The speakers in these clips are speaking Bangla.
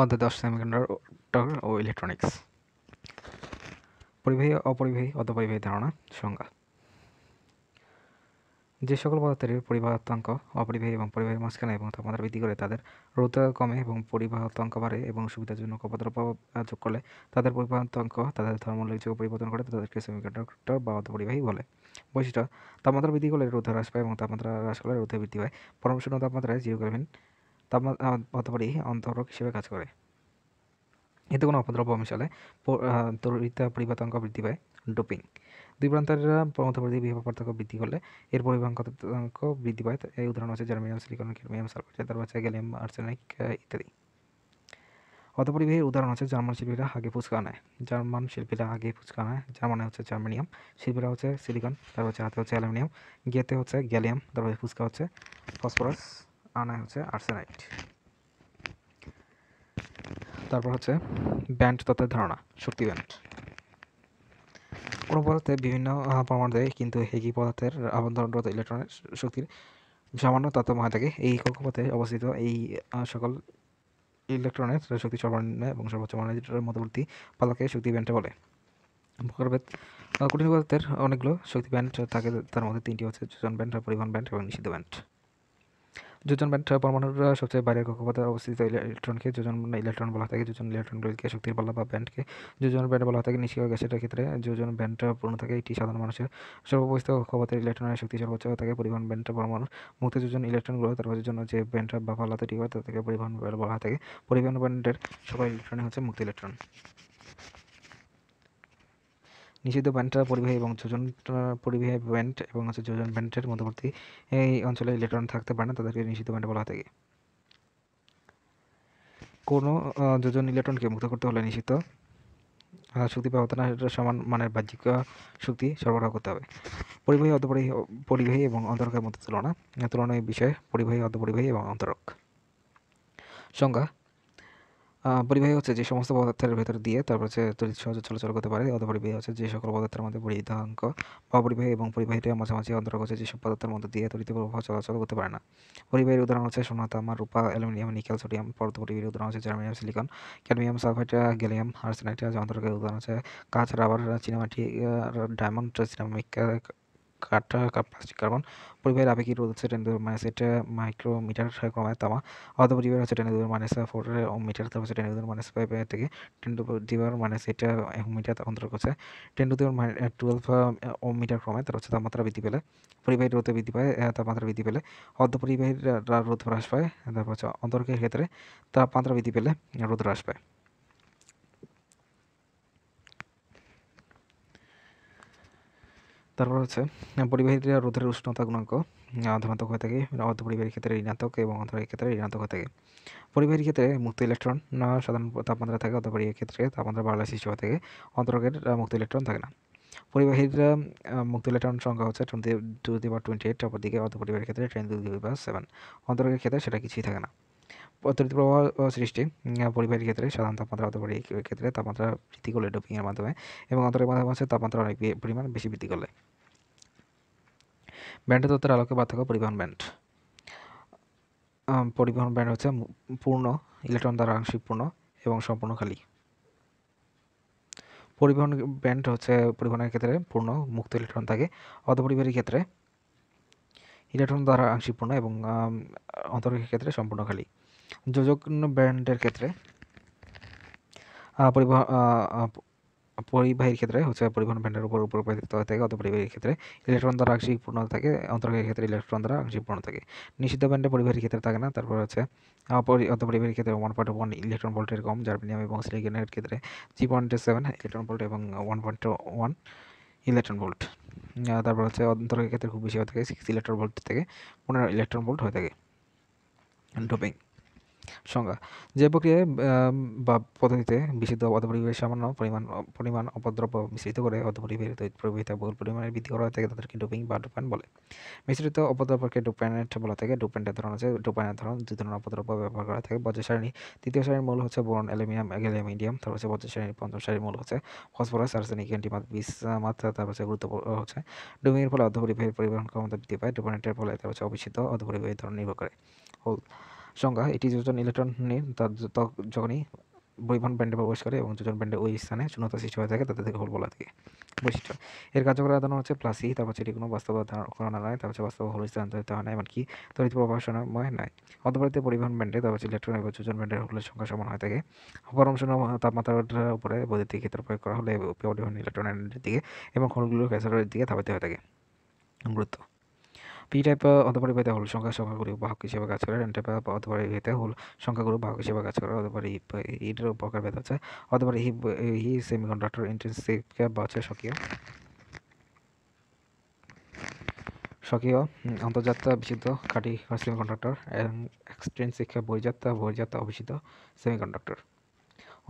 অধ্যাদেশ সেমিকন্ডাক্টর ও ইলেকট্রনিক্স পরিবাহী অপরিবাহী অর্ধপরিবাহী ধারণা সংজ্ঞা যে সকল পদার্থের পরিবাহতাঙ্ক অপরিবাহী এবং পরিবাহী মাঝখানে এবং তাপমাত্রা বৃদ্ধি করে তাদের রোধতা কমে এবং পরিবাহতাঙ্ক বাড়ে এবং সুবিধার জন্য যোগ করলে তাদের পরিবাহতাঙ্ক তাদের ধর্মোল্লেখযোগ্য পরিবর্তন করে তাদেরকে সেমিকন্ডাক্টর বা অর্ধপরিবাহী বলে বৈশিষ্ট্য তাপমাত্রা বৃদ্ধি করলে রোধ হ্রাস পায় এবং তাপমাত্রা হ্রাস করলে রোদে বৃদ্ধি পায় পরমশূন্য তাপমাত্রায় জিরো কেলভিন তাপমাত্রা অন্তরক হিসেবে কাজ করে এতে কোনো অপদ্রব্য মিশালে তরিতা পরিপাতঙ্ক বৃদ্ধি পায় ডোপিং দুই প্রান্তেরা মধ্যবর্তী বিভব পার্থক্য বৃদ্ধি করলে এর পরিমাণাঙ্ক বৃদ্ধি পায় এই উদাহরণ হচ্ছে জার্মিনিয়াম সিলিকন ক্যাডমিয়াম সালফার তার হচ্ছে গ্যালিয়াম আর্সেনিক ইত্যাদি অতপরিবাহীর উদাহরণ হচ্ছে জার্মান শিল্পীরা আগে ফুচকা নেয় জার্মান শিল্পীরা আগে ফুচকা নেয় জার্মানে হচ্ছে জার্মিনিয়াম শিল্পীরা হচ্ছে সিলিকন তারপর হচ্ছে হাতে হচ্ছে অ্যালুমিনিয়াম গেতে হচ্ছে গ্যালিয়াম তারপর ফুচকা হচ্ছে ফসফরাস আনায় হচ্ছে আর্সেনাইট তারপর হচ্ছে ব্যান্ড তত্ত্বের ধারণা শক্তি ব্যান্ড কোনো পদার্থে বিভিন্ন প্রমাণ দেয় কিন্তু হেগি পদার্থের আবন্ধনরত ইলেকট্রনের শক্তির সামান্য তত্ত্ব হয়ে থাকে এই কক্ষপথে অবস্থিত এই সকল ইলেকট্রনের শক্তি সর্বনিম্ন এবং সর্বোচ্চ মানের মধ্যবর্তী পালাকে শক্তি ব্যান্ডে বলে প্রকারভেদ কঠিন পদার্থের অনেকগুলো শক্তি ব্যান্ড থাকে তার মধ্যে তিনটি হচ্ছে যোজন ব্যান্ড পরিবহন ব্যান্ড এবং নিষিদ্ধ ব্যান্ড যোজন ব্যান্ড পরমাণুরা সবচেয়ে বাইরের কক্ষপথে অবস্থিত ইলেকট্রনকে যোজন ইলেকট্রন বলা থাকে যোজন ইলেকট্রনগুলিকে শক্তির পাল্লা বা ব্যান্ডকে যোজন ব্যান্ড বলা থাকে নিষ্ক্রিয় গ্যাসের ক্ষেত্রে যোজন ব্যান্ড পূর্ণ থাকে এটি সাধারণ মানুষের সর্ববস্থিত কক্ষপথের ইলেকট্রনের শক্তি সর্বোচ্চ থাকে পরিবহন ব্যান্ড পরমাণু মুক্ত যোজন ইলেকট্রনগুলো তারপর জন্য যে ব্যান্ড বা পাল্লা তৈরি করে তাদেরকে পরিবহন বলা থাকে পরিবহন ব্যান্ডের সকল ইলেকট্রনই হচ্ছে মুক্ত ইলেকট্রন নিষিদ্ধ প্যান্টেরা পরিবাহী এবং যোজন পরিবাহী ব্যান্ড এবং হচ্ছে যোজন ব্যান্ডের মধ্যবর্তী এই অঞ্চলে ইলেকট্রন থাকতে পারে না তাদেরকে নিষিদ্ধ ব্যান্ড বলা থাকে কোনো যোজন ইলেকট্রনকে মুক্ত করতে হলে নিষিদ্ধ শক্তি ব্যবধানা সমান মানের বাহ্যিক শক্তি সরবরাহ করতে হবে পরিবাহী অর্ধপরিবাহী পরিবাহী এবং অন্তরকের মধ্যে তুলনা তুলনায় বিষয়ে পরিবাহী অর্ধপরিবাহী এবং অন্তরক সংজ্ঞা পরিবাহী হচ্ছে যে সমস্ত পদার্থের ভেতর দিয়ে তারপর হচ্ছে তড়িৎ সহজ চলাচল করতে পারে অধপরিবাহী হচ্ছে যে সকল পদার্থের মধ্যে পরিধাঙ্ক বা পরিবাহী এবং পরিবাহীটা মাঝামাঝি অন্তর্গত হচ্ছে যেসব পদার্থের মধ্যে দিয়ে তড়িৎ প্রবাহ চলাচল করতে পারে না পরিবাহীর উদাহরণ হচ্ছে সোনা তামা রূপা অ্যালুমিনিয়াম নিকেল সোডিয়াম পরত পরিবাহীর উদাহরণ হচ্ছে germanium silicon cadmium sulphite gallium arsenite অন্তর্গত উদাহরণ হচ্ছে কাঁচ রাবার চীনামাটি ডায়মন্ড সিনামিক কাটা প্লাস্টিক কার্বন পরিবাহের আবেগী রোধ হচ্ছে টেন মাইনাস এটা মাইক্রোমিটার কমায় তামা অর্ধ পরিবার হচ্ছে টেন দুবার মাইনাস ফোর মিটার তারপর হচ্ছে টেন দুবার মাইনাস ফাইভ থেকে টেন টু দিবার মাইনাস এটা এক মিটার অন্তর করছে টেন টু দিবার টুয়েলভ ও মিটার ক্রমে তার হচ্ছে তাপমাত্রা বৃদ্ধি পেলে পরিবাহী রোধে বৃদ্ধি পায় তাপমাত্রা বৃদ্ধি পেলে অর্ধ পরিবাহীর রোধ হ্রাস পায় তারপর হচ্ছে অন্তর্কের ক্ষেত্রে তাপমাত্রা বৃদ্ধি পেলে রোধ হ্রাস পায় তারপর হচ্ছে পরিবাহীরা রোধের উষ্ণতা গুণাঙ্ক ধনাত্মক হয়ে থাকে মানে অর্ধ পরিবাহীর ক্ষেত্রে ঋণাত্মক এবং অন্তরের ক্ষেত্রে ঋণাত্মক হয়ে থাকে পরিবাহীর ক্ষেত্রে মুক্ত ইলেকট্রন সাধারণ তাপমাত্রা থাকে অর্ধ পরিবাহীর ক্ষেত্রে তাপমাত্রা বাড়লে সৃষ্টি হয়ে থাকে অন্তরকের মুক্ত ইলেকট্রন থাকে না পরিবাহীর মুক্ত ইলেকট্রন সংখ্যা হচ্ছে টোয়েন্টি টু দি বা টোয়েন্টি এইট অপরদিকে অর্ধ পরিবাহীর ক্ষেত্রে টোয়েন্টি টু দি বা সেভেন অন্তরকের ক্ষেত্রে সেটা কিছুই থাকে না অতিরিক্ত প্রবাহ সৃষ্টি পরিবাহিক ক্ষেত্রে সাধারণ তাপমাত্রা অথবা ক্ষেত্রে তাপমাত্রা বৃদ্ধি করলে ডোপিংয়ের মাধ্যমে এবং অন্তরের মাধ্যমে তাপমাত্রা অনেক পরিমাণ বেশি বৃদ্ধি করলে ব্যান্ডের তত্ত্বের আলোকে পার্থক্য পরিবহন ব্যান্ড পরিবহন ব্যান্ড হচ্ছে পূর্ণ ইলেকট্রন দ্বারা আংশিক পূর্ণ এবং সম্পূর্ণ খালি পরিবহন ব্যান্ড হচ্ছে পরিবহনের ক্ষেত্রে পূর্ণ মুক্ত ইলেকট্রন থাকে অর্ধপরিবাহীর ক্ষেত্রে ইলেকট্রন দ্বারা আংশিক পূর্ণ এবং অন্তরের ক্ষেত্রে সম্পূর্ণ খালি যোজক ব্র্যান্ডের ক্ষেত্রে পরিবহন পরিবাহীর ক্ষেত্রে হচ্ছে পরিবহন ব্যান্ডের উপর উপর থাকে অত পরিবাহীর ক্ষেত্রে ইলেকট্রন দ্বারা আংশিক পূর্ণ থাকে অন্তরকের ক্ষেত্রে ইলেকট্রন দ্বারা আংশিক পূর্ণ থাকে নিষিদ্ধ ব্যান্ডে পরিবাহীর ক্ষেত্রে থাকে না তারপর হচ্ছে অত পরিবাহীর ক্ষেত্রে ওয়ান পয়েন্ট ওয়ান ইলেকট্রন ভোল্টের কম জার্মেনিয়াম এবং সিলিকনের ক্ষেত্রে three point seven electron volt এবং one point one electron volt তারপর হচ্ছে অন্তরকের ক্ষেত্রে খুব বেশি হয়ে থাকে সিক্স ইলেকট্রন ভোল্ট থেকে পনেরো ইলেকট্রন ভোল্ট হয়ে থাকে ডোপিং সংজ্ঞা যে প্রক্রিয়ায় বা পদ্ধতিতে বিশুদ্ধ অধপরিবেশ সামান্য পরিমাণ পরিমাণ অপদ্রব্য মিশ্রিত করে অর্ধপরিবাহীর দ্বৈতপ্রবাহিতা বহুল পরিমাণে বৃদ্ধি করা থেকে তাদেরকে ডুপিং বা ডুপেন বলে মিশ্রিত অপদ্রব্যকে ডোপ্যানেট বলা থাকে ডোপ্যান্টের ধরন হচ্ছে ডুপেনের ধরন দুই ধরনের অপদ্রব্য ব্যবহার করা থাকে বজ্র সারণী তৃতীয় সারণীর মূল হচ্ছে বোরন অ্যালুমিনিয়াম মিডিয়াম তারপর হচ্ছে বজ্র সারণীর পঞ্চম সারণীর মূল হচ্ছে ফসফরাস আর্সেনিক অ্যান্টিমাত বিষ মাত্রা তারপর হচ্ছে গুরুত্বপূর্ণ হচ্ছে ডুপিংয়ের ফলে অর্ধপরিবাহীর পরিবহন ক্ষমতা বৃদ্ধি পায় ডোপানেটের ফলে তারপর হচ্ছে অবিচিত অর্ধপরিবাহীর ধরন নির্ভর করে হোল সংজ্ঞা এটি যোজন ইলেকট্রন নিয়ে যখনই বৈভন ব্যান্ডে প্রবেশ করে এবং যোজন ব্যান্ডে ওই স্থানে শূন্যতা সৃষ্টি হয়ে থাকে তাদের থেকে হোল বলা থাকে বৈশিষ্ট্য এর কার্যকর আধান হচ্ছে প্লাসি তারপর সেটি কোনো বাস্তব ধারণা নয় তারপর বাস্তব হোল স্থানান্তরিত হয় না এমনকি তরিত প্রবাসনময় নয় অতপরিতে পরিবহন ব্যান্ডে তারপর হচ্ছে ইলেকট্রন এবং যোজন ব্যান্ডের হোলের সংখ্যা সমান হয়ে থাকে শূন্য তাপমাত্রার উপরে বৈদ্যুতিক ক্ষেত্র প্রয়োগ করা হলে পরিবহন ইলেকট্রন দিকে এবং হোলগুলো ক্যাসারের দিকে ধাবিত হয়ে থাকে গুরুত্ব পি টাইপ অর্ধপরিবাহিতা হল সংখ্যা সংখ্যাগুলি বাহক হিসেবে কাজ করে এন টাইপ অর্ধপরিবাহিতা হল সংখ্যাগুলো বাহক হিসেবে কাজ করে অর্ধপরি এটার প্রকারভেদ হচ্ছে অর্ধপরি হি হি কন্ডাক্টর ইন্টেন্সিভ কে বাছে সক্রিয় স্বকীয় অন্তর্জাতীয় বিশুদ্ধ খাঁটি সেমিকন্ডাক্টর এবং এক্সট্রেন্সিক বহির্যাত্রা বহির্যাত্রা অভিষিদ্ধ কন্ডাক্টর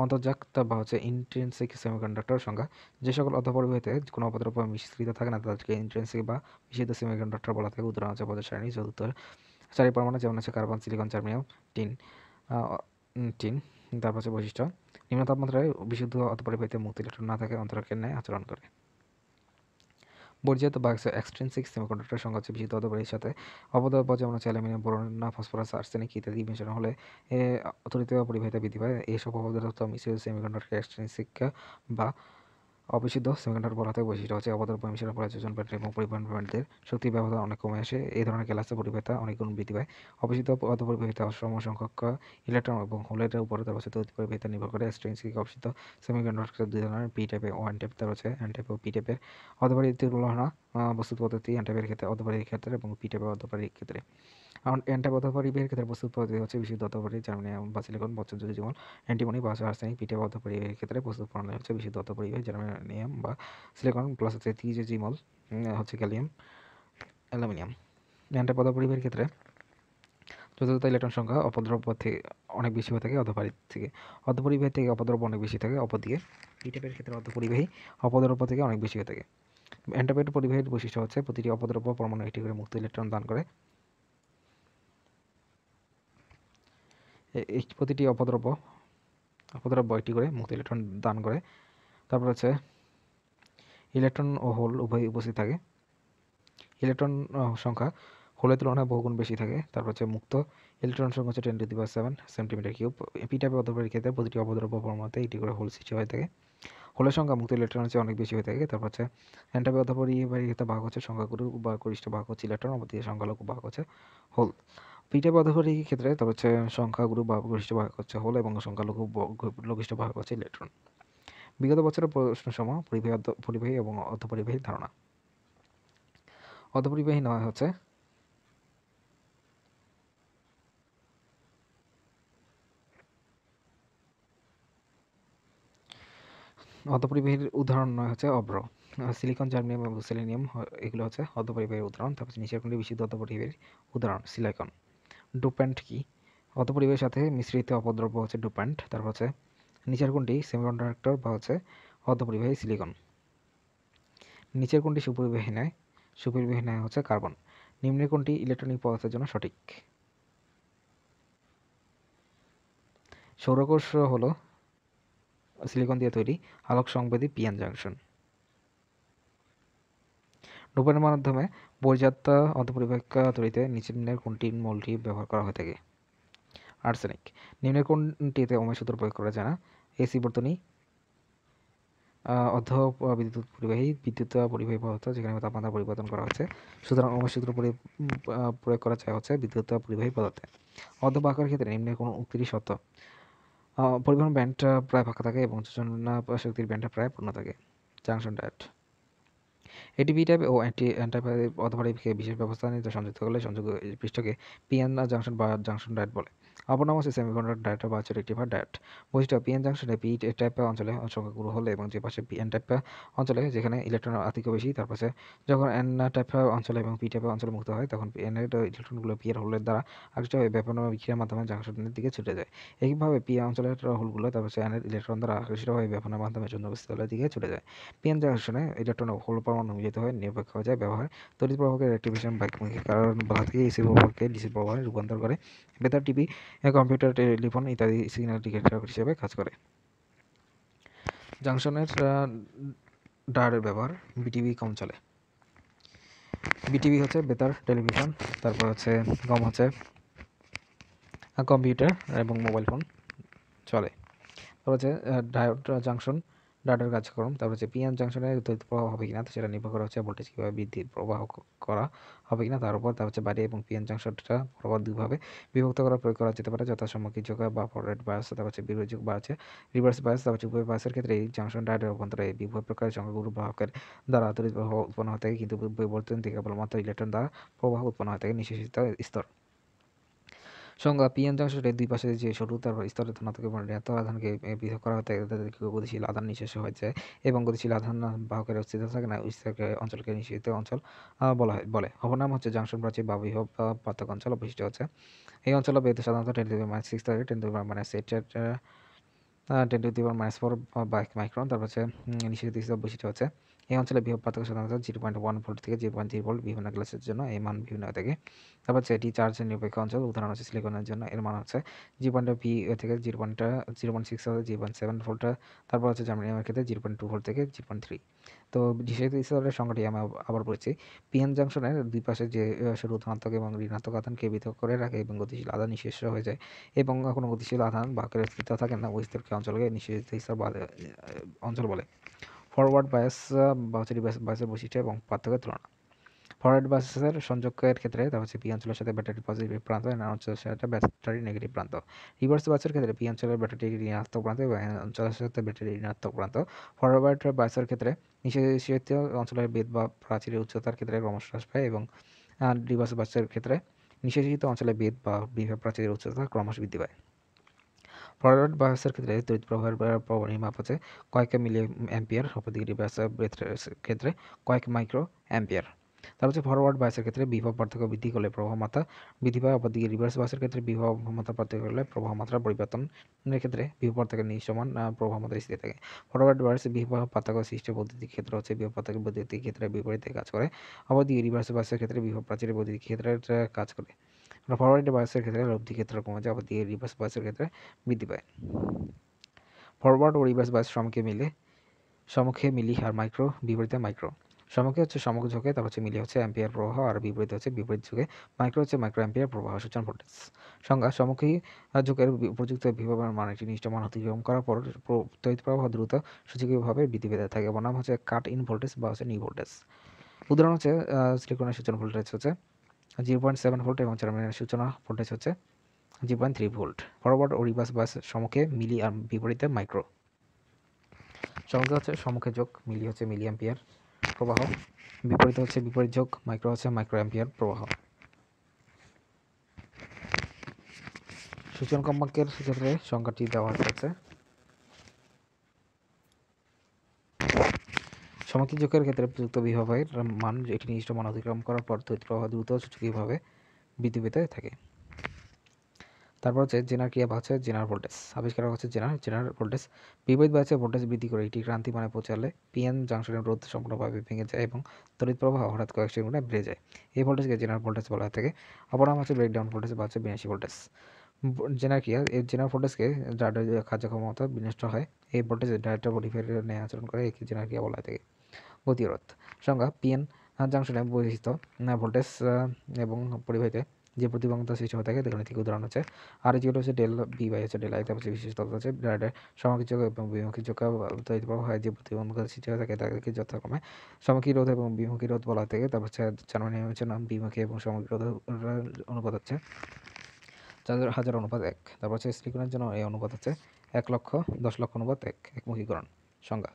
অন্তর্জাত বা হচ্ছে ইন্ট্রেন্সিক সেমিকন্ডাক্টর সংখ্যা যে সকল অধ্যপরিবাহীতে কোনো অপদ্রব্য মিশ্রিত থাকে না তাদেরকে ইন্ট্রেন্সিক বা মিশ্রিত সেমিকন্ডাক্টর বলা থাকে উদাহরণ হচ্ছে পদের সারণী চতুর্থ চারি পরমাণু যেমন হচ্ছে carbon silicon germanium tin tin তারপর হচ্ছে বৈশিষ্ট্য নিম্ন তাপমাত্রায় বিশুদ্ধ অতপরিবাহিতে মুক্তি ইলেকট্রন না থাকে অন্তরকের ন্যায় আচরণ করে বর্জিত বাক্স এক্সট্রেন্সিক সেমিকন্ডাক্টর সংখ্যা হচ্ছে বিশিত এর সাথে অপদার্থ পর্যায়ে আমরা অ্যালুমিনিয়াম বোরন না ফসফরাস আর্সেনিক ইত্যাদি মিশ্রণ হলে অতিরিক্ত পরিবাহিতা বৃদ্ধি পায় এইসব অপদার্থ মিশ্রিত সেমিকন্ডাক্টর এক্সট্রেন্সিক বা অপেক্ষিত বলা হতে বৈশিষ্ট্য হচ্ছে অবদান পরিমিশন ফলে যোজন ব্যাটারি এবং পরিবহন ব্যান্ডের শক্তি ব্যবধান অনেক কমে আসে এই ধরনের গ্যালাসের পরিবাহিতা অনেক গুণ বৃদ্ধি পায় অপেক্ষিত অর্ধপরিবাহিতা সম সংখ্যক ইলেকট্রন এবং হোলেটের উপরে তার অবস্থিত পরিবাহিতা নির্ভর করে স্ট্রেংসিক অপেক্ষিত সেমিকন্ডাক্টর দুই ধরনের পি টাইপের ও এন টাইপ তার রয়েছে এন টাইপ ও পি টাইপের অর্ধপরিবাহিত তুলনা বস্তুত পদ্ধতি এন টাইপের ক্ষেত্রে অর্ধপরিবাহীর ক্ষেত্রে এবং পি টাইপের অর্ধপরিবাহীর ক্ষেত্রে অ্যান্টাবদ্ধপরিবের ক্ষেত্রে প্রস্তুত পদ্ধতি হচ্ছে বিশুদ্ধপরি যেমন মানে বাসিলিকন বচ্চজ জীবন অ্যান্টিমনি বা আর্সেনিক পিঠেবদ্ধ পরিবেশের ক্ষেত্রে প্রস্তুত প্রণালী হচ্ছে বিশুদ্ধ পরিবেশ জার্মানিয়াম বা সিলিকন প্লাস হচ্ছে থিজেজিমল হচ্ছে ক্যালিয়াম অ্যালুমিনিয়াম অ্যান্টাবদ্ধ পরিবেশের ক্ষেত্রে চতুর্থ ইলেকট্রন সংখ্যা অপদ্রব্য থেকে অনেক বেশি হয়ে থাকে অধপরিত থেকে অধপরিবাহী থেকে অপদ্রব্য অনেক বেশি থাকে অপরদিকে পিটেপের ক্ষেত্রে অধপরিবাহী অপদ্রব্য থেকে অনেক বেশি হয়ে থাকে অ্যান্টাপেট পরিবাহীর বৈশিষ্ট্য হচ্ছে প্রতিটি অপদ্রব্য পরমাণু একটি করে মুক্ত ইলেকট্রন দান করে এই প্রতিটি অপদ্রব্য অপদ্রব্য একটি করে মুক্ত ইলেকট্রন দান করে তারপর হচ্ছে ইলেকট্রন ও হোল উভয় উপস্থিত থাকে ইলেকট্রন সংখ্যা হোলের তুলনায় বহুগুণ বেশি থাকে তারপর হচ্ছে মুক্ত ইলেকট্রন সংখ্যা হচ্ছে ten to the power seven centimetre cube P টাইপের অধ্যাপের ক্ষেত্রে প্রতিটি অপদ্রব্য পরমাতে এটি করে হোল সৃষ্টি হয়ে থাকে হোলের সংখ্যা মুক্ত ইলেকট্রন হচ্ছে অনেক বেশি হয়ে থাকে তারপর হচ্ছে এন টাইপের অদ্রব্যের ক্ষেত্রে ভাগ হচ্ছে সংখ্যাগুরু বা গরিষ্ঠ ভাগ হচ্ছে ইলেকট্রন অপরদিকে সংখ্যালঘু ভাগ হচ্ছে হোল পিঠে পদার্থটির ক্ষেত্রে তবে হচ্ছে সংখ্যাগুরু বা গরিষ্ঠ ভাগ হচ্ছে হোল এবং সংখ্যালঘু লঘিষ্ঠ ভাগ হচ্ছে ইলেকট্রন বিগত বছরের প্রশ্ন সময় পরিবাহী পরিবাহী এবং অর্ধপরিবাহী ধারণা অর্ধপরিবাহী নয় হচ্ছে অর্ধপরিবাহীর উদাহরণ নয় হচ্ছে অব্র সিলিকন জার্মিয়াম এবং সেলেনিয়াম এগুলো হচ্ছে অর্ধপরিবাহীর উদাহরণ তারপর নিচের কোনটি বিশুদ্ধ অর্ধপরিবাহীর উদাহরণ সিলিকন ডুপ্যান্ট কি কত পরিবেশের সাথে মিশ্রিত অপদ্রব্য হচ্ছে ডুপ্যান্ট তারপর হচ্ছে নিচের কোনটি সেমিকন্ডাক্টর বা হচ্ছে অর্ধপরিবাহী সিলিকন নিচের কোনটি সুপরিবাহী নয় সুপরিবাহী নয় হচ্ছে কার্বন নিম্নের কোনটি ইলেকট্রনিক পদার্থের জন্য সঠিক সৌরকোষ হলো সিলিকন দিয়ে তৈরি আলোক সংবেদী পিয়ান জাংশন ডোপেনের মাধ্যমে পরিযাত্রা অন্তপরিবেক্ষা তৈরিতে নিচের নিম্নের কোনটির মূলটি ব্যবহার করা হয়ে থাকে আর্সেনিক নিম্নের কোনটিতে অমায় সূত্র প্রয়োগ করা যায় না এসি বর্তনী অর্ধ বিদ্যুৎ পরিবাহী বিদ্যুৎ পরিবাহী পদার্থ যেখানে তাপমাত্রা পরিবর্তন করা হচ্ছে সুতরাং অমায় সূত্র প্রয়োগ করা যায় হচ্ছে বিদ্যুৎ পরিবাহী পদার্থে অর্ধ বাঁকার ক্ষেত্রে নিম্নের কোন উক্তিটি সত্য পরিবহন ব্যান্ডটা প্রায় ফাঁকা থাকে এবং যোজনা শক্তির ব্যান্ডটা প্রায় পূর্ণ থাকে জাংশন ডায়েট এটি টাইপ ও অ্যান্টি অ্যান্টাইপ অথবা বিশেষ ব্যবস্থা নিতে সংযুক্ত করলে সংযোগ পৃষ্ঠকে পিএন জাংশন বা জাংশন ডায়েট বলে অপরনাম হচ্ছে সেমিকন্ডাক্টর ডায়েট বা হচ্ছে রেক্টিফার ডায়েট বৈশিষ্ট্য পিএন জাংশনে পি টাইপ অঞ্চলে সংখ্যা গ্রহ হলে এবং যে পাশে এন টাইপ অঞ্চলে যেখানে ইলেকট্রনের আধিক্য বেশি তার পাশে যখন এন টাইপ অঞ্চলে এবং পি টাইপ অঞ্চলে মুক্ত হয় তখন এন এর ইলেকট্রনগুলো পি এর হোলের দ্বারা আকৃষ্ট হয়ে ব্যাপন বিক্রিয়ার মাধ্যমে জাংশনের দিকে ছুটে যায় একইভাবে পি অঞ্চলের হোলগুলো তার পাশে এন এর ইলেকট্রন দ্বারা আকৃষ্ট হয়ে ব্যাপনের মাধ্যমে চন্দ্রবিস্তলের দিকে ছুটে যায় পিএন জাংশনে ইলেকট্রন হোল পরমাণু মিলিত হয়ে নিরপেক্ষ হয়ে যায় ব্যবহার তড়িৎ প্রভাবের অ্যাক্টিভেশন বাইকমুখী কারণ বাধা থেকে ইসি প্রভাবকে ডিসি প্রভাবে রূপান্তর করে বেতার টিভি কম্পিউটার টেলিফোন ইত্যাদি সিগন্যাল ডিটেক্টর হিসেবে কাজ করে জাংশনের ডারের ব্যবহার বিটিভি কম চলে বিটিভি হচ্ছে বেতার টেলিভিশন তারপর হচ্ছে কম হচ্ছে কম্পিউটার এবং মোবাইল ফোন চলে তারপর হচ্ছে ডায়োড জাংশন রাডার কার্যক্রম তারপর হচ্ছে পিএম জাংশনে তড়িৎ প্রবাহ হবে কিনা তো সেটা নির্ভর করা হচ্ছে ভোল্টেজ কীভাবে বৃদ্ধি প্রবাহ করা হবে কিনা তার উপর তার হচ্ছে বাড়ি এবং পিএম জাংশনটা বরাবর দুইভাবে বিভক্ত করা প্রয়োগ করা যেতে পারে যথাসম্মুখী যোগ বা ফরওয়ার্ড বাস তারপর হচ্ছে বিরোধী বা আছে রিভার্স বাস তারপর হচ্ছে উভয় বাসের ক্ষেত্রে এই জাংশন রাডার অভ্যন্তরে বিভিন্ন প্রকারের সংখ্যাগুলো বাহকের দ্বারা আতরিত প্রবাহ উৎপন্ন হয়ে থাকে কিন্তু পরিবর্তন থেকে কেবলমাত্র ইলেকট্রন দ্বারা প্রবাহ উৎপন্ন হয়ে থাকে নিঃশেষিত স্তর সংজ্ঞা পিএন জংশনের দুই পাশে যে সরু তার স্তরে ধনাত্মক এবং ঋণাত্মক আধানকে পৃথক করা হয় তাদেরকে গতিশীল আধান নিঃশেষ হয়ে যায় এবং গতিশীল আধান বাহকের অস্তিত্ব থাকে না স্থির অঞ্চলকে নিষিদ্ধ অঞ্চল বলা হয় বলে অপনাম হচ্ছে জংশন প্রাচীর বা বিহব পার্থক্য অঞ্চল বিশিষ্ট হচ্ছে এই অঞ্চল বেদ সাধারণত টেন টু মাইনাস সিক্স থাকে ten to minus eight ten to minus four বা মাইক্রন তারপর হচ্ছে নিঃসৃত বৈশিষ্ট্য হচ্ছে এই অঞ্চলে বিভব পার্থক্য সাধারণত জিরো পয়েন্ট ওয়ান ভোল্ট থেকে জিরো পয়েন্ট থ্রি ভোল্ট বিভিন্ন গ্লাসের জন্য এই মান বিভিন্ন থেকে তারপর হচ্ছে এটি চার্জের নিরপেক্ষ অঞ্চল উদাহরণ হচ্ছে সিলিকনের জন্য এর মান হচ্ছে জিরো পয়েন্ট ভি থেকে zero point zero point six zero point seven volt তারপর হচ্ছে জার্মানিয়ামের ক্ষেত্রে জিরো পয়েন্ট টু ভোল্ট থেকে জিরো পয়েন্ট থ্রি তো বিশেষ হিসাবে সংখ্যাটি আমি আবার বলেছি পিএন জাংশনের দুই পাশে যে ধনাত্মক এবং ঋণাত্মক আধানকে পৃথক করে রাখে এবং গতিশীল আধান নিঃশেষ হয়ে যায় এবং কোনো গতিশীল আধান বা স্থিত থাকে না ওই স্তরকে অঞ্চলকে নিষেধিত স্তর অঞ্চল বলে ফরওয়ার্ড বায়াস uh, বা হচ্ছে রিভার্স বায়াসের বৈশিষ্ট্য এবং পার্থক্যের তুলনা ফরওয়ার্ড বায়াসের সংযোগের ক্ষেত্রে তা হচ্ছে পি অঞ্চলের সাথে ব্যাটারি পজিটিভ প্রান্ত এন অঞ্চলের সাথে ব্যাটারি নেগেটিভ প্রান্ত রিভার্স বায়াসের ক্ষেত্রে পি অঞ্চলের ব্যাটারি ঋণাত্মক প্রান্ত এবং এন অঞ্চলের সাথে ব্যাটারি ঋণাত্মক প্রান্ত ফরওয়ার্ড বায়াসের ক্ষেত্রে নিষেধিত অঞ্চলের বেদ বা প্রাচীরের উচ্চতার ক্ষেত্রে ক্রমশ হ্রাস পায় এবং রিভার্স বায়াসের ক্ষেত্রে নিষেধিত অঞ্চলে বেদ বা প্রাচীরের উচ্চতা ক্রমশ বৃদ্ধি পায় ফরওয়ার্ড বায়াসের ক্ষেত্রে তড়িৎ প্রবাহের প্রবাহী মাপ হচ্ছে কয়েক মিলি অ্যাম্পিয়ার অপরদিকে রিভার্স ক্ষেত্রে কয়েক মাইক্রো অ্যাম্পিয়ার তার হচ্ছে ফরওয়ার্ড বায়াসের ক্ষেত্রে বিভব পার্থক্য বৃদ্ধি করলে প্রবাহ মাত্রা বৃদ্ধি পায় অপরদিকে রিভার্স বায়াসের ক্ষেত্রে বিভব মাত্রা পার্থক্য করলে প্রবাহ মাত্রা পরিবর্তনের ক্ষেত্রে বিভব পার্থক্য সমান প্রবাহ মাত্রা স্থির থাকে ফরওয়ার্ড বায়াসে বিভব পার্থক্য সৃষ্টি পদ্ধতির ক্ষেত্রে হচ্ছে বিভব পার্থক্য বৈদ্যুতিক ক্ষেত্রে বিপরীতে কাজ করে অপরদিকে রিভার্স বায়াসের ক্ষেত্রে বিভব প্রাচীর বৈদ্যুতিক ক্ষেত্রে কাজ করে ফরওয়ার্ড বায়াসের ক্ষেত্রে লব্ধি ক্ষেত্র কমে যায় দিয়ে রিভার্স বায়াসের ক্ষেত্রে বৃদ্ধি পায় ফরওয়ার্ড ও রিভার্স বায়াস সমকে মিলে সমুখে মিলি আর মাইক্রো বিপরীতে মাইক্রো সমকে হচ্ছে সমক ঝোঁকে তারপর হচ্ছে মিলি হচ্ছে অ্যাম্পিয়ার প্রবাহ আর বিপরীতে হচ্ছে বিপরীত ঝোঁকে মাইক্রো হচ্ছে মাইক্রো অ্যাম্পিয়ার প্রবাহ সূচন ভোল্টেজ সংজ্ঞা সমুখী ঝোঁকের উপযুক্ত বিভবের মান একটি নির্দিষ্ট মান অতিক্রম করার পর তৈরি প্রবাহ দ্রুত সূচকীয়ভাবে বৃদ্ধি পেতে থাকে নাম হচ্ছে কাট ইন ভোল্টেজ বা হচ্ছে নিউ ভোল্টেজ উদাহরণ হচ্ছে সিলিকনের সূচন ভোল্টেজ হচ্ছে জিরো পয়েন্ট সেভেন ভোল্ট এবং টার্মিনালের সূচনা ভোল্টেজ হচ্ছে zero point three volt forward ও রিভার্স বাস সমুখে মিলি আর বিপরীতে মাইক্রো সমুখে হচ্ছে সমুখে যোগ মিলি হচ্ছে মিলি অ্যাম্পিয়ার প্রবাহ বিপরীতে হচ্ছে বিপরীত যোগ মাইক্রো হচ্ছে মাইক্রো অ্যাম্পিয়ার প্রবাহ সূচন কম্পাঙ্কের ক্ষেত্রে সংখ্যাটি দেওয়া হচ্ছে সমান্তর যোগের ক্ষেত্রে প্রযুক্ত বিভাগের মান একটি নির্দিষ্ট মান অতিক্রম করার পর তৈরি প্রবাহ দ্রুত সূচকীয়ভাবে বৃদ্ধি পেতে থাকে তারপর হচ্ছে জেনার ক্রিয়া বা জেনার ভোল্টেজ আবিষ্কার হচ্ছে জেনার জেনার ভোল্টেজ বিপরীত বাচ্চা ভোল্টেজ বৃদ্ধি করে এটি ক্রান্তি মানে পৌঁছালে পিএন জাংশনের রোধ সম্পূর্ণভাবে ভেঙে যায় এবং তড়িৎ প্রবাহ হঠাৎ কয়েক সেকেন্ডে বেড়ে যায় এই ভোল্টেজকে জেনার ভোল্টেজ বলা হয়ে থাকে অপর নাম হচ্ছে ব্রেকডাউন ভোল্টেজ বা হচ্ছে বিনাশী ভোল্টেজ জেনার ক্রিয়া এই জেনার ভোল্টেজকে যার কার্যক্ষমতা বিনষ্ট হয় এই ভোল্টেজ ডাইরেক্টর বডিফায়ারের ন্যায় আচরণ করে একে জেনার ক্রিয়া বলা হয়ে থাকে গতিরোধ সংজ্ঞা পিএন জাংশনে পরিচিত ভোল্টেজ এবং পরিবাহিতে যে প্রতিবন্ধতা সৃষ্টি হয়ে থাকে দেখুন থেকে উদাহরণ হচ্ছে আর যেগুলো হচ্ছে ডেল বি বাই হচ্ছে ডেল আই তারপর বিশেষ তথ্য হচ্ছে ব্লাডের সমকী এবং বিমুখী যোগ তৈরি হয় যে প্রতিবন্ধকতা সৃষ্টি হয়ে থাকে তাদেরকে যথাক্রমে সমকী রোধ এবং বিমুখী রোধ বলা থাকে তারপর হচ্ছে জার্মানিয়াম হচ্ছে নাম বিমুখী এবং সমকী রোধ অনুপাত হচ্ছে চার হাজার অনুপাত এক তারপর হচ্ছে স্ত্রীকরণের জন্য এই অনুপাত হচ্ছে এক লক্ষ দশ লক্ষ অনুপাত এক একমুখীকরণ সংজ্ঞা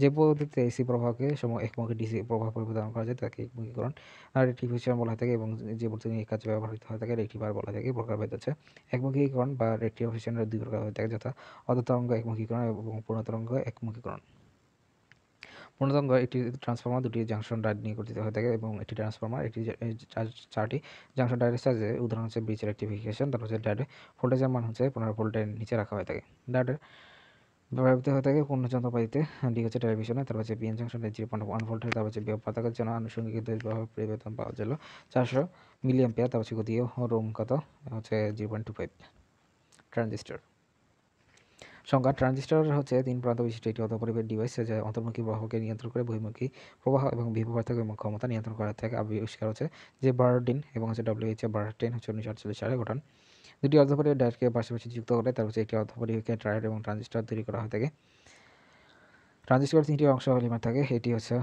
যে পদ্ধতিতে এসি প্রবাহকে সময় একমুখী ডিসি প্রবাহ পরিবর্তন করা যায় তাকে একমুখীকরণ আর রেক্টিফিকেশন বলা থাকে এবং যে পদ্ধতি এই কাজে ব্যবহৃত হয়ে থাকে রেক্টিফায়ার বলা থাকে ভেদ আছে একমুখীকরণ বা রেক্টিফিকেশনের দুই প্রকার হয়ে থাকে যথা অধতরঙ্গ একমুখীকরণ এবং পূর্ণতরঙ্গ একমুখীকরণ পূর্ণতরঙ্গ একটি ট্রান্সফর্মার দুটি জাংশন ডাইট নিয়ে গঠিত হয়ে থাকে এবং একটি ট্রান্সফর্মার একটি চারটি জাংশন ডাইটের সাহায্যে উদাহরণ হচ্ছে ব্রিজ রেক্টিফিকেশন তারপর হচ্ছে ডায়েটে ভোল্টেজের মান হচ্ছে পনেরো ভোল্টের নিচে রাখা হয়ে থাকে ডায়েটের ব্যবহৃত হয়ে থাকে কোনো যন্ত্রপাতিতে আছে টেলিভিশনে তারপর হচ্ছে বিএন জাংশনে জিরো পয়েন্ট ওয়ান ভোল্টের তারপর হচ্ছে পতাকার জন্য আনুষঙ্গিক দুর্ব্যবহার পরিবর্তন পাওয়া গেল চারশো মিলিয়াম পেয়ার তারপর হচ্ছে গতীয় রোম কত হচ্ছে zero point two five transistor সংখ্যা ট্রানজিস্টার হচ্ছে তিন প্রান্ত বিশিষ্ট একটি অন্তপরিবেশ ডিভাইস যা অন্তর্মুখী প্রবাহকে নিয়ন্ত্রণ করে বহিমুখী প্রবাহ এবং বিপরীত এবং ক্ষমতা নিয়ন্ত্রণ করা থেকে আবিষ্কার হচ্ছে যে বার্ডিন এবং হচ্ছে ডব্লিউএইচ বারটেন হচ্ছে উনিশশো আটচল্লিশ সালে গঠন দুটি অর্ধপরীয় ডায়াটকে পাশাপাশি যুক্ত করে তার একটি অর্ধপরীয়কে ট্রায়াড এবং ট্রানজিস্টার তৈরি করা হয়ে থাকে ট্রানজিস্টরের তিনটি অংশ পলিমার থাকে এটি হচ্ছে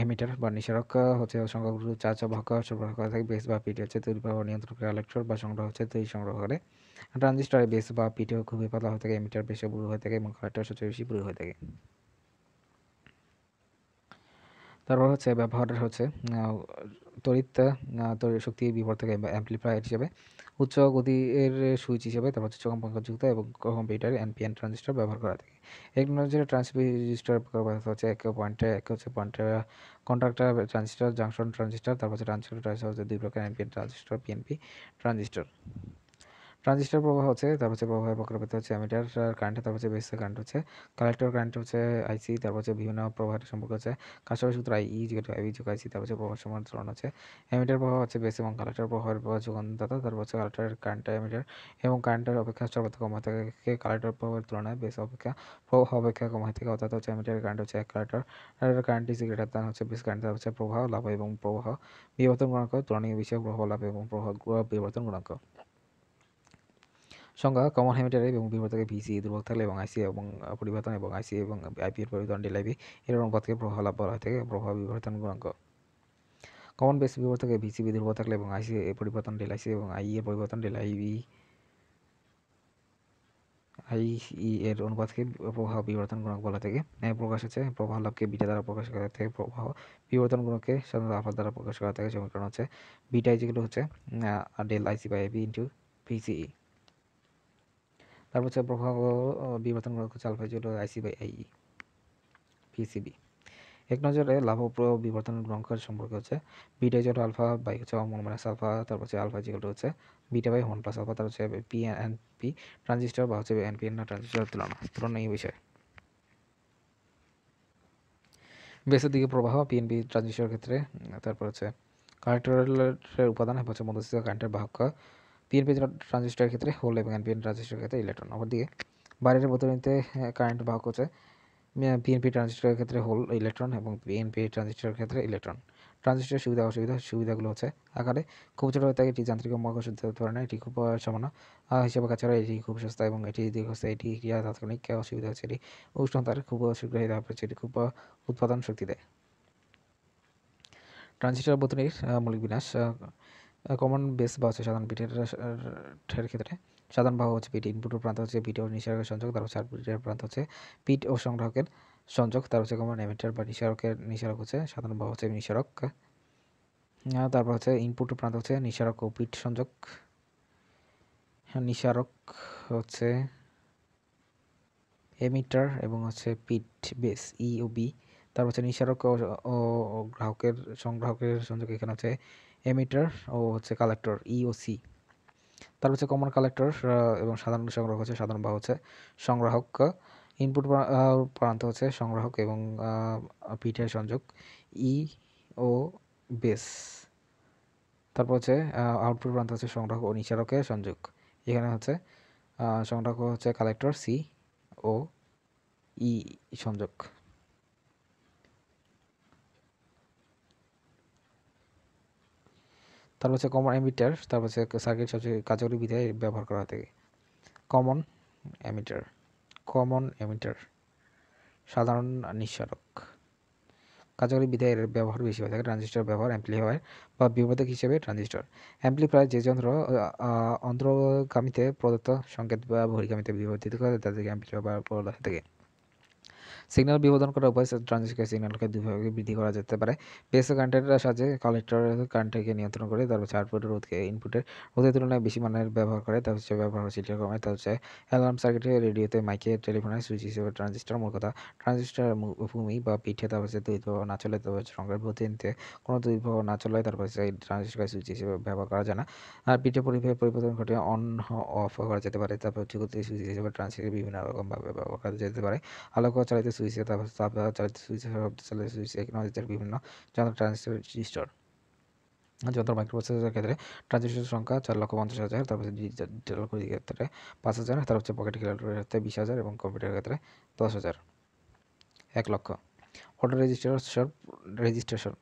হেমিটার বা নিঃসারক হচ্ছে সংখ্যাগুলো চার্জ বাহক সরবরাহ করা থাকে বেস বা পিটি হচ্ছে তৈরি বা নিয়ন্ত্রক ইলেকট্রন বা সংগ্রহ হচ্ছে তৈরি সংগ্রহ করে ট্রানজিস্টরের বেস বা পিটিও খুবই পাতলা হয়ে থাকে এমিটার বেশি বুড়ো হয়ে থাকে এবং কয়েকটা সবচেয়ে বেশি বুড়ো হয়ে থাকে তারপর হচ্ছে ব্যবহারটা হচ্ছে তড়িৎ শক্তি বিবর্তক অ্যাম্প্লিফায়ার হিসেবে উচ্চ গতির সুইচ হিসেবে তারপর হচ্ছে কম্পাঙ্কযুক্ত এবং কম্পিউটার এনপিএন ট্রানজিস্টর ব্যবহার করা থাকে এক নম্বর হচ্ছে এক পয়েন্টে এক হচ্ছে পয়েন্টে কন্ট্রাক্টর ট্রানজিস্টর জাংশন ট্রানজিস্টর তারপর হচ্ছে ট্রানজিস্টর হচ্ছে দুই প্রকার NPN transistor PNP transistor transistor প্রবাহ হচ্ছে তারপর হচ্ছে প্রবাহের বক্রপাত হচ্ছে অ্যামিটার কারেন্ট তারপর হচ্ছে বেসিস কারেন্ট হচ্ছে কালেক্টর কারেন্ট হচ্ছে আইসি তারপর হচ্ছে বিভিন্ন প্রবাহের সম্পর্ক হচ্ছে কাছাকাছি সূত্র আই ই যেটা আই যুগ আইসি তারপর হচ্ছে প্রবাহ সমান হচ্ছে অ্যামিটার প্রবাহ হচ্ছে বেস এবং কালেক্টর প্রবাহের প্রবাহ যোগানদাতা তারপর হচ্ছে কালেক্টর কারেন্ট অ্যামিটার এবং কারেন্টের অপেক্ষা সর্বাধিক কম থেকে কালেক্টর প্রবাহের তুলনায় বেস অপেক্ষা প্রবাহ অপেক্ষা কম থেকে অর্থাৎ হচ্ছে অ্যামিটার কারেন্ট হচ্ছে এক collector current is greater than হচ্ছে বেস কারেন্ট হচ্ছে প্রবাহ লাভ এবং প্রবাহ বিবর্তন গুণাঙ্ক তুলনীয় বিষয় প্রবাহ লাভ এবং প্রবাহ বিবর্তন গুণাঙ্ক সংজ্ঞা কমন হ্যামিটার এবং বিবর্তকে ভিসি e, দুর্বল থাকলে এবং আইসি e এবং পরিবর্তন এবং আইসি e এবং আইপি এর পরিবর্তন ডেলাইভি এর অনুপাতকে প্রভাব লাভ বলা হয়ে থাকে প্রভাব বিবর্তন গুণাঙ্ক কমন বেস বিবর্তকে ভিসিবি দুর্বল থাকলে এবং আইসি এর পরিবর্তন ডেলাইসি এবং আই এর পরিবর্তন ডেলাইভি আইই এর অনুপাতকে প্রভাব বিবর্তন গুণক বলা থেকে হ্যাঁ, প্রকাশ আছে প্রবাহ লাভকে বিটা দ্বারা প্রকাশ করা থেকে প্রবাহ বিবর্তন গুণকে সাধারণত আলফা দ্বারা প্রকাশ করা থাকে সমীকরণ হচ্ছে বিটা যেগুলো হচ্ছে del IC by B into VCE তারপর হচ্ছে প্রভাব বিবর্তনমূলক আলফাই হল আইসি বাই আইই পিসিবি এক নজরে লাভ বিবর্তন গ্রহণকার সম্পর্কে হচ্ছে বিটা জিরো আলফা বাই হচ্ছে অমন মাইনাস আলফা তারপর হচ্ছে আলফা জিরো হচ্ছে বিটা বাই হন প্লাস আলফা তারপর হচ্ছে পি এন পি ট্রানজিস্টার বা হচ্ছে এন পি এন ট্রানজিস্টার তুলনা তুলনা এই বিষয়ে বেসের দিকে প্রবাহ পিএনপি ট্রানজিস্টার ক্ষেত্রে তারপর হচ্ছে কারেন্টের উপাদান হচ্ছে মধ্যস্থিত কারেন্টের বাহক পিএনপি ট্রানজিস্টরের ক্ষেত্রে হোল এবং এনপিএন ট্রানজিস্টরের ক্ষেত্রে ইলেকট্রন অপরদিকে বাইরের বর্তনীতে কারেন্ট বাহক হচ্ছে পিএনপি ট্রানজিস্টরের ক্ষেত্রে হোল ইলেকট্রন এবং পিএনপি ট্রানজিস্টরের ক্ষেত্রে ইলেকট্রন ট্রানজিস্টার সুবিধা অসুবিধা সুবিধাগুলো হচ্ছে আকারে খুব ছোটো হয়ে থাকে এটি যান্ত্রিক মহাকর্ষ হতে পারে না এটি খুব সমানা হিসেবে কাজ করে এটি খুব সস্তা এবং এটি দীর্ঘস্থায়ী এটি ক্রিয়া তাৎক্ষণিক অসুবিধা হচ্ছে এটি উষ্ণতার খুব শীঘ্রই হচ্ছে এটি খুব উৎপাদন শক্তি দেয় ট্রানজিস্টর বোতলের মৌলিক বিনাশ কমন বেস বা হচ্ছে সাধারণ পিটের ক্ষেত্রে সাধারণ বাহু হচ্ছে পিট ইনপুটের প্রান্ত হচ্ছে পিট ও নিঃসারকের সংযোগ তার হচ্ছে আরপিটের প্রান্ত হচ্ছে পিট ও সংগ্রাহকের সংযোগ তার হচ্ছে কমন এমিটার বা নিঃসারকের নিঃসারক হচ্ছে সাধারণ বাহু হচ্ছে নিঃসারক তারপর হচ্ছে ইনপুট প্রান্ত হচ্ছে নিঃসারক ও পিট সংযোগ হ্যাঁ, নিঃসারক হচ্ছে এমিটার এবং হচ্ছে পিট বেস ই ও বি তারপর হচ্ছে নিঃসারক ও গ্রাহকের সংগ্রাহকের সংযোগ এখানে হচ্ছে এমিটার ও হচ্ছে কালেক্টর ই ও সি তার হচ্ছে কমন কালেক্টর এবং সাধারণ সংগ্রাহক হচ্ছে সাধারণ বা হচ্ছে সংগ্রাহক ইনপুট প্রান্ত হচ্ছে সংগ্রাহক এবং পিটিআই সংযোগ ই ও বেস তারপর হচ্ছে আউটপুট প্রান্ত হচ্ছে সংগ্রাহক ও নিচারকের সংযোগ এখানে হচ্ছে সংগ্রাহক হচ্ছে কালেক্টর সি ও ই সংযোগ তারপর হচ্ছে কমন অ্যামিটার তারপর হচ্ছে সার্কিট সবচেয়ে কার্যকরী বিধায় ব্যবহার করা থাকে কমন অ্যামিটার কমন অ্যামিটার সাধারণ নিঃসারক কার্যকরী বিধায় এর ব্যবহার বেশি হয়ে থাকে ট্রানজিস্টার ব্যবহার অ্যাম্প্লিফায়ার বা বিপদক হিসেবে ট্রানজিস্টার অ্যাম্প্লিফায়ার যে যন্ত্র অন্তর্গামীতে প্রদত্ত সংকেত বা বহির্গামীতে বিবর্তিত করে তাদেরকে অ্যাম্প্লিফায়ার বলা হয়ে থাকে সিগন্যাল বিবোধন করার উপায় ট্রানজিস্টর সিগন্যালকে দুভাবে বৃদ্ধি করা যেতে পারে বেস কারেন্টের সাহায্যে কালেক্টর কারেন্টকে নিয়ন্ত্রণ করে তারপর হচ্ছে আউটপুট রোধকে ইনপুটের রোধের তুলনায় বেশি মানের ব্যবহার করে তার হচ্ছে ব্যবহার শিল্পে কমে তার হচ্ছে অ্যালার্ম সার্কিটে রেডিওতে মাইকে টেলিফোনে সুইচ হিসেবে ট্রানজিস্টার মূল কথা ট্রানজিস্টার ভূমি বা পিঠে তার হচ্ছে দুই প্রভাব না চলে তার হচ্ছে সংখ্যার কোনো দুই প্রভাব না চলে তারপর হচ্ছে ট্রানজিস্টার সুইচ হিসেবে ব্যবহার করা যায় না আর পিঠে পরিবেশ পরিবর্তন ঘটে অন অফ করা যেতে পারে তারপর হচ্ছে সুইচ হিসেবে ট্রানজিস্টার বিভিন্ন রকমভাবে ব্যবহার করা যেতে পারে আলোক চালিত সুইচে তারপর সাপ্লাই চার্জ সুইচে শব্দ চালে সুইচে ইকোনমিক্সের বিভিন্ন যন্ত্র ট্রানজিস্টর যন্ত্র মাইক্রোপ্রসেসরের ক্ষেত্রে ট্রানজিস্টর সংখ্যা চার লক্ষ পঞ্চাশ হাজার তারপর ডিজিটাল ঘড়ির ক্ষেত্রে পাঁচ হাজার তারপর হচ্ছে পকেট ক্যালকুলেটরের ক্ষেত্রে বিশ হাজার এবং কম্পিউটারের ক্ষেত্রে দশ হাজার এক লক্ষ ফটো রেজিস্ট্রেশন রেজিস্ট্রেশন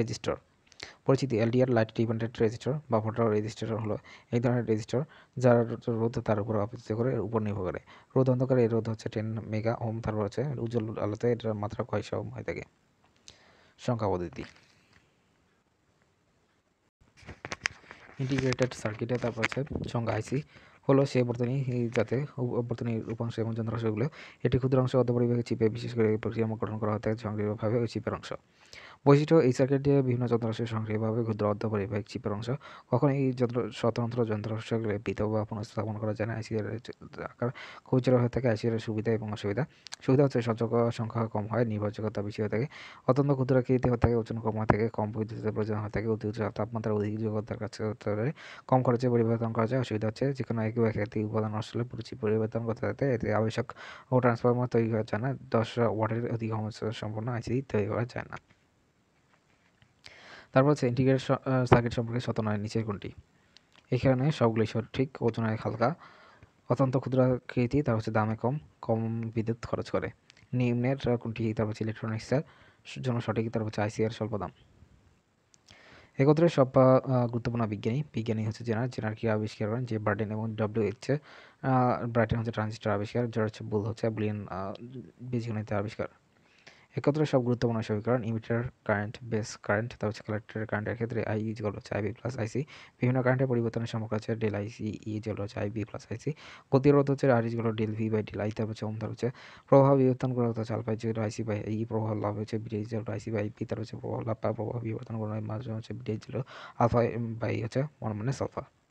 রেজিস্টার পরিচিতি এলডিআর লাইট ডিপেন্ডেন্ট রেজিস্টার বা ভোটার রেজিস্টার হলো এই ধরনের রেজিস্টার যার রোধ তার উপর অপেক্ষিত করে উপর নির্ভর করে রোধ অন্ধকার এই রোধ হচ্ছে টেন মেগা ওম তারপর হচ্ছে উজ্জ্বল আলোতে এটার মাত্রা কয়শো ওম হয়ে থাকে সংখ্যা পদ্ধতি ইন্টিগ্রেটেড সার্কিটে তারপর হচ্ছে সংখ্যা আইসি হলো সেই বর্তনী যাতে বর্তনীর উপাংশ এবং যন্ত্রাংশগুলো এটি ক্ষুদ্র অংশ অর্ধপরিবাহী চিপে বিশেষ করে প্রক্রিয়া গঠন করা হয়ে থাকে সংগ্রহভাবে ওই চিপের অংশ বৈশিষ্ট্য এই সার্কিট দিয়ে বিভিন্ন যন্ত্রাংশের সক্রিয়ভাবে অর্ধ পরিবাহিক চিপের অংশ কখন এই যন্ত্র স্বতন্ত্র যন্ত্রাংশগুলি পৃথক বা পুনঃস্থাপন করা যায় না আইসিআর আকার খুব হয়ে থাকে আইসিআর সুবিধা এবং অসুবিধা সুবিধা হচ্ছে সচক সংখ্যা কম হয় নির্ভরযোগ্যতা বেশি হয়ে থাকে অত্যন্ত ক্ষুদ্র আকৃতি হয়ে থাকে ওজন কম হয়ে থাকে কম বিদ্যুতের প্রয়োজন হয়ে থাকে অতিরিক্ত তাপমাত্রা অধিক যোগ্যতার কাছে কম খরচে পরিবর্তন করা যায় অসুবিধা হচ্ছে যে কোনো এক ব্যক্তি উপাদান আসলে পুরুষি পরিবর্তন করতে থাকে এতে আবশ্যক ও ট্রান্সফরমার তৈরি করা যায় না দশ ওয়াটের অধিক ক্ষমতা সম্পন্ন আইসি তৈরি করা যায় না তারপর হচ্ছে ইন্টিগ্রেট সার্কিট সম্পর্কে শতনয় নিচের কোনটি এখানে সবগুলোই সঠিক ওজন হালকা অত্যন্ত ক্ষুদ্রাকৃতি তার হচ্ছে দামে কম কম বিদ্যুৎ খরচ করে নিম্নের কোনটি তার হচ্ছে ইলেকট্রনিক্সের জন্য সঠিক তার হচ্ছে আইসিআর স্বল্প দাম একত্রে সব গুরুত্বপূর্ণ বিজ্ঞানী বিজ্ঞানী হচ্ছে জেনার জেনার কি আবিষ্কার করেন যে বার্টেন এবং ডব্লিউ এইচ ব্রাইটেন হচ্ছে ট্রানজিস্টার আবিষ্কার জর্জ বুল হচ্ছে বুলিয়ান বীজগণিতের আবিষ্কার একত্রে সব গুরুত্বপূর্ণ সমীকরণ ইমিটার কারেন্ট বেস কারেন্ট তারপর হচ্ছে কালেক্টরের কারেন্টের ক্ষেত্রে আই ইজ গল হচ্ছে আইবি প্লাস আইসি বিভিন্ন কারেন্টের পরিবর্তনের সম্পর্ক হচ্ছে ডেল আইসি ইজ গল হচ্ছে আইবি প্লাস আইসি গতিরোধ হচ্ছে আর ইজ গল del V by del I তারপর হচ্ছে তার হচ্ছে প্রভাব বিবর্তন করা হচ্ছে আলফাই জিরো আইসি বাই ই প্রভাব লাভ হচ্ছে বিডি জিরো আইসি বাই পি তার হচ্ছে প্রভাব লাভ বা প্রভাব বিবর্তন করা হয় মাঝে হচ্ছে বিডি জিরো আলফা বাই হচ্ছে ওয়ান মাইনাস আলফা